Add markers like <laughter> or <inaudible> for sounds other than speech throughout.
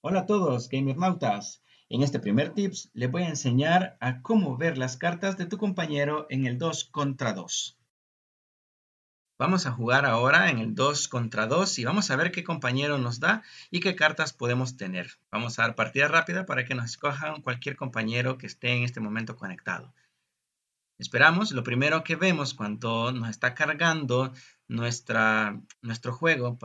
Hola a todos Mautas. En este primer tips les voy a enseñar a cómo ver las cartas de tu compañero en el 2 contra 2. Vamos a jugar ahora en el 2 contra 2 y vamos a ver qué compañero nos da y qué cartas podemos tener. Vamos a dar partida rápida para que nos escojan cualquier compañero que esté en este momento conectado. Esperamos, lo primero que vemos cuando nos está cargando nuestra, nuestro juego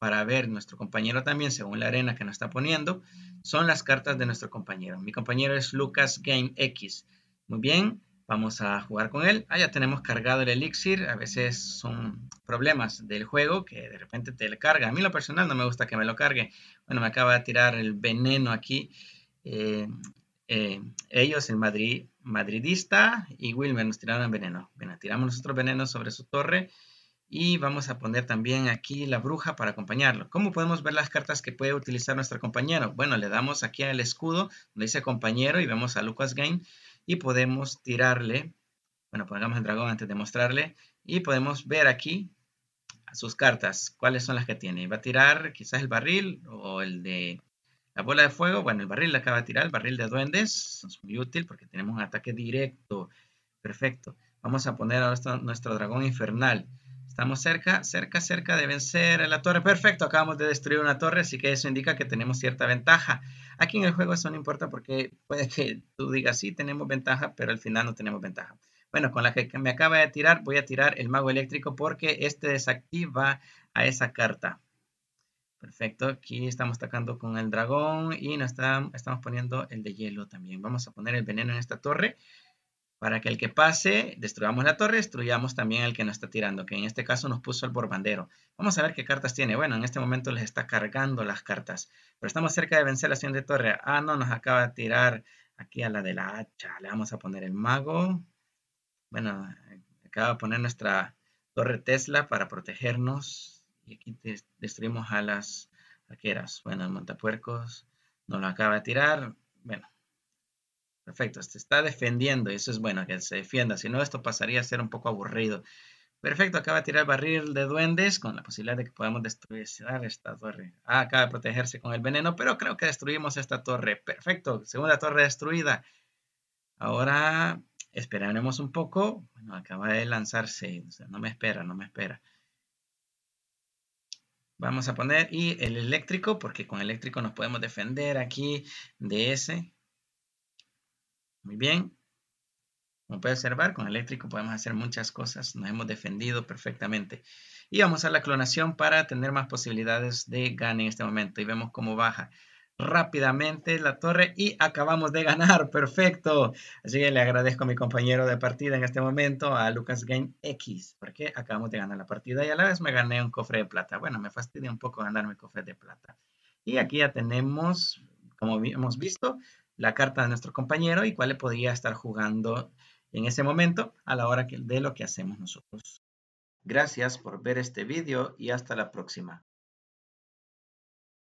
para ver nuestro compañero también según la arena que nos está poniendo son las cartas de nuestro compañero. Mi compañero es Lucas Game X. Muy bien, Vamos a jugar con él. Ah, ya tenemos cargado el elixir. A veces son problemas del juego que de repente te le carga. A mí lo personal no me gusta que me lo cargue. Bueno, me acaba de tirar el veneno aquí. Eh, eh, ellos, el Madrid, madridista y Wilmer, nos tiraron el veneno. Bueno, tiramos nosotros veneno sobre su torre. Y vamos a poner también aquí la bruja para acompañarlo. ¿Cómo podemos ver las cartas que puede utilizar nuestro compañero? Bueno, le damos aquí al escudo donde dice compañero y vemos a Lucas Gain. y podemos tirarle, bueno, pongamos el dragón antes de mostrarle y podemos ver aquí sus cartas, cuáles son las que tiene. Va a tirar quizás el barril o el de la bola de fuego. Bueno, el barril le acaba de tirar, el barril de duendes. Es muy útil porque tenemos un ataque directo. Perfecto. Vamos a poner ahora nuestro dragón infernal. Estamos cerca, cerca, cerca de vencer a la torre. Perfecto, acabamos de destruir una torre, así que eso indica que tenemos cierta ventaja. Aquí en el juego eso no importa porque puede que tú digas, sí, tenemos ventaja, pero al final no tenemos ventaja. Bueno, con la que me acaba de tirar, voy a tirar el mago eléctrico porque este desactiva a esa carta. Perfecto, aquí estamos atacando con el dragón y estamos poniendo el de hielo también. Vamos a poner el veneno en esta torre para que el que pase, destruyamos la torre, destruyamos también el que nos está tirando, que en este caso nos puso el borbandero. Vamos a ver qué cartas tiene. Bueno, en este momento les está cargando las cartas. Pero estamos cerca de vencer la acción de torre. Ah, no, nos acaba de tirar aquí a la de la hacha. Le vamos a poner el mago. Bueno, acaba de poner nuestra torre Tesla para protegernos. Y aquí destruimos a las arqueras. Bueno, el montapuercos nos lo acaba de tirar. Bueno, Perfecto, se está defendiendo y eso es bueno, que se defienda. Si no, esto pasaría a ser un poco aburrido. Perfecto, acaba de tirar barril de duendes con la posibilidad de que podamos destruir esta torre. Ah, acaba de protegerse con el veneno, pero creo que destruimos esta torre. Perfecto, segunda torre destruida. Ahora esperaremos un poco. Bueno, acaba de lanzarse, no me espera, no me espera. Vamos a poner y el eléctrico, porque con eléctrico nos podemos defender aquí de ese. Muy bien. Como puede observar, con eléctrico podemos hacer muchas cosas. Nos hemos defendido perfectamente. Y vamos a la clonación para tener más posibilidades de ganar en este momento. Y vemos cómo baja rápidamente la torre y acabamos de ganar. <laughs> Perfecto. Así que le agradezco a mi compañero de partida en este momento, a Lucas X, porque acabamos de ganar la partida y a la vez me gané un cofre de plata. Bueno, me fastidia un poco mi cofre de plata. Y aquí ya tenemos, como hemos visto, la carta de nuestro compañero y cuál le podría estar jugando en ese momento a la hora de lo que hacemos nosotros. Gracias por ver este vídeo y hasta la próxima.